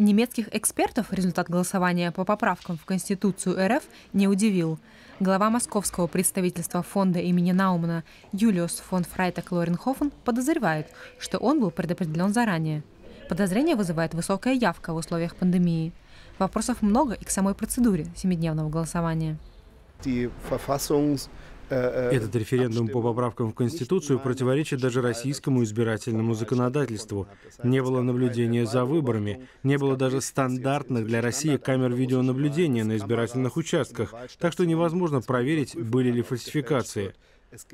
Немецких экспертов результат голосования по поправкам в Конституцию РФ не удивил. Глава московского представительства фонда имени Наумана Юлиус фон Фрайтак Лоренхофен подозревает, что он был предопределен заранее. Подозрение вызывает высокая явка в условиях пандемии. Вопросов много и к самой процедуре семидневного голосования. Этот референдум по поправкам в Конституцию противоречит даже российскому избирательному законодательству. Не было наблюдения за выборами, не было даже стандартных для России камер видеонаблюдения на избирательных участках, так что невозможно проверить, были ли фальсификации.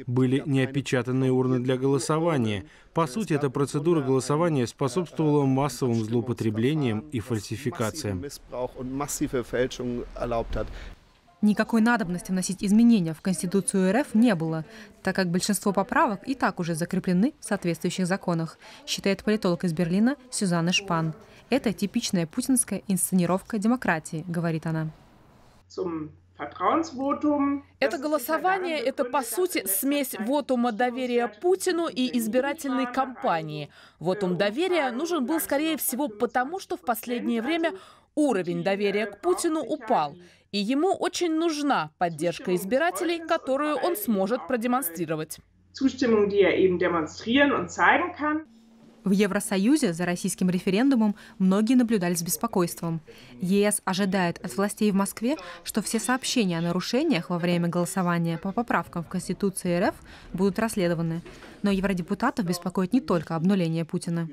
Были неопечатанные урны для голосования. По сути, эта процедура голосования способствовала массовым злоупотреблениям и фальсификациям. Никакой надобности вносить изменения в Конституцию РФ не было, так как большинство поправок и так уже закреплены в соответствующих законах, считает политолог из Берлина Сюзанна Шпан. Это типичная путинская инсценировка демократии, говорит она. Это голосование – это, по сути, смесь вотума доверия Путину и избирательной кампании. Вотум доверия нужен был, скорее всего, потому, что в последнее время уровень доверия к Путину упал, и ему очень нужна поддержка избирателей, которую он сможет продемонстрировать. В Евросоюзе за российским референдумом многие наблюдали с беспокойством. ЕС ожидает от властей в Москве, что все сообщения о нарушениях во время голосования по поправкам в Конституции РФ будут расследованы. Но евродепутатов беспокоит не только обнуление Путина.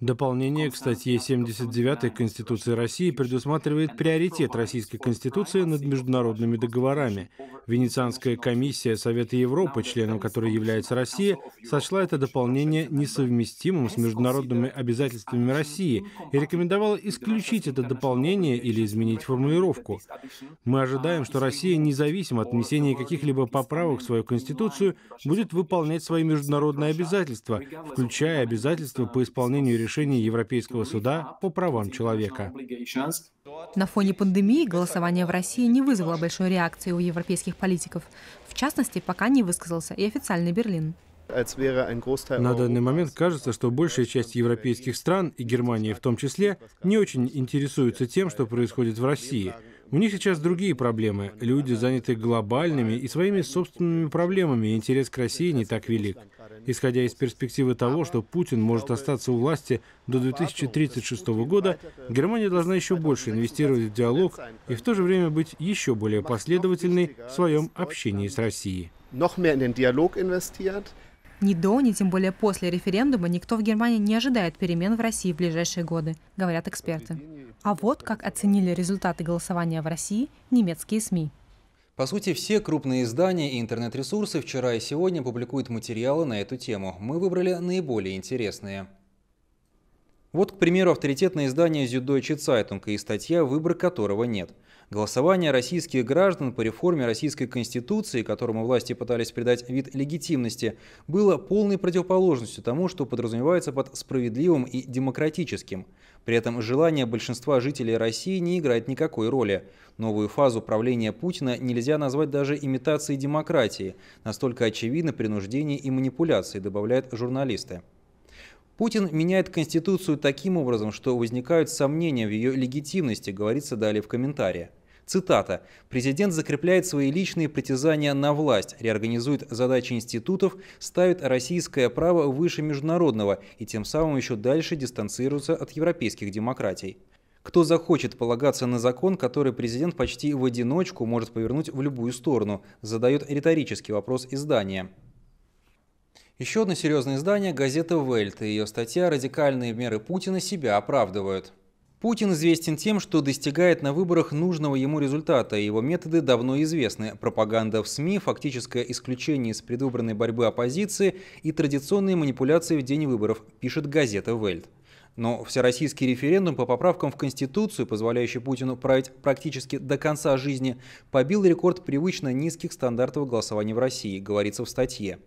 Дополнение к статье 79 Конституции России предусматривает приоритет Российской Конституции над международными договорами. Венецианская комиссия Совета Европы, членом которой является Россия, сочла это дополнение несовместимым с международными обязательствами России и рекомендовала исключить это дополнение или изменить формулировку. Мы ожидаем, что Россия, независимо от внесения каких-либо поправок в свою Конституцию, будет выполнять свои международные обязательства, включая обязательства законодательства по исполнению решений Европейского суда по правам человека. На фоне пандемии голосование в России не вызвало большой реакции у европейских политиков. В частности, пока не высказался и официальный Берлин. На данный момент кажется, что большая часть европейских стран, и Германии в том числе, не очень интересуются тем, что происходит в России – у них сейчас другие проблемы. Люди заняты глобальными и своими собственными проблемами, интерес к России не так велик. Исходя из перспективы того, что Путин может остаться у власти до 2036 года, Германия должна еще больше инвестировать в диалог и в то же время быть еще более последовательной в своем общении с Россией. Ни до, ни тем более после референдума никто в Германии не ожидает перемен в России в ближайшие годы, говорят эксперты. А вот как оценили результаты голосования в России немецкие СМИ. По сути, все крупные издания и интернет-ресурсы вчера и сегодня публикуют материалы на эту тему. Мы выбрали наиболее интересные. Вот, к примеру, авторитетное издание Süddeutsche Zeitung и статья, выбор которого нет. Голосование российских граждан по реформе Российской Конституции, которому власти пытались придать вид легитимности, было полной противоположностью тому, что подразумевается под справедливым и демократическим. При этом желание большинства жителей России не играет никакой роли. Новую фазу правления Путина нельзя назвать даже имитацией демократии. Настолько очевидно принуждение и манипуляции, добавляют журналисты. Путин меняет Конституцию таким образом, что возникают сомнения в ее легитимности, говорится далее в комментарии. Цитата. «Президент закрепляет свои личные притязания на власть, реорганизует задачи институтов, ставит российское право выше международного и тем самым еще дальше дистанцируется от европейских демократий». Кто захочет полагаться на закон, который президент почти в одиночку может повернуть в любую сторону, задает риторический вопрос издания. Еще одно серьезное издание – газета «Вельт» и ее статья «Радикальные меры Путина себя оправдывают». Путин известен тем, что достигает на выборах нужного ему результата, его методы давно известны. Пропаганда в СМИ, фактическое исключение из предвыборной борьбы оппозиции и традиционные манипуляции в день выборов, пишет газета «Вельт». Но всероссийский референдум по поправкам в Конституцию, позволяющий Путину править практически до конца жизни, побил рекорд привычно низких стандартов голосования в России, говорится в статье.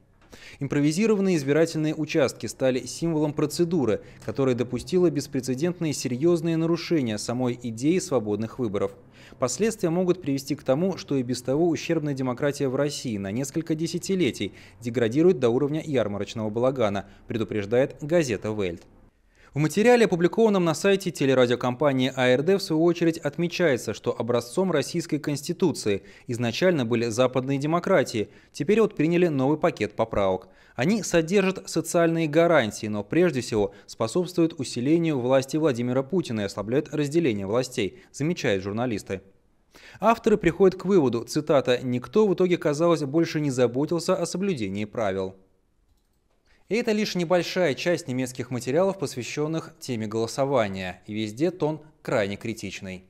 Импровизированные избирательные участки стали символом процедуры, которая допустила беспрецедентные серьезные нарушения самой идеи свободных выборов. Последствия могут привести к тому, что и без того ущербная демократия в России на несколько десятилетий деградирует до уровня ярмарочного балагана, предупреждает газета «Вельт». В материале, опубликованном на сайте телерадиокомпании АРД, в свою очередь отмечается, что образцом российской конституции изначально были западные демократии, теперь вот приняли новый пакет поправок. Они содержат социальные гарантии, но прежде всего способствуют усилению власти Владимира Путина и ослабляют разделение властей, замечают журналисты. Авторы приходят к выводу, цитата, «никто в итоге, казалось, больше не заботился о соблюдении правил». И это лишь небольшая часть немецких материалов, посвященных теме голосования, и везде тон крайне критичный.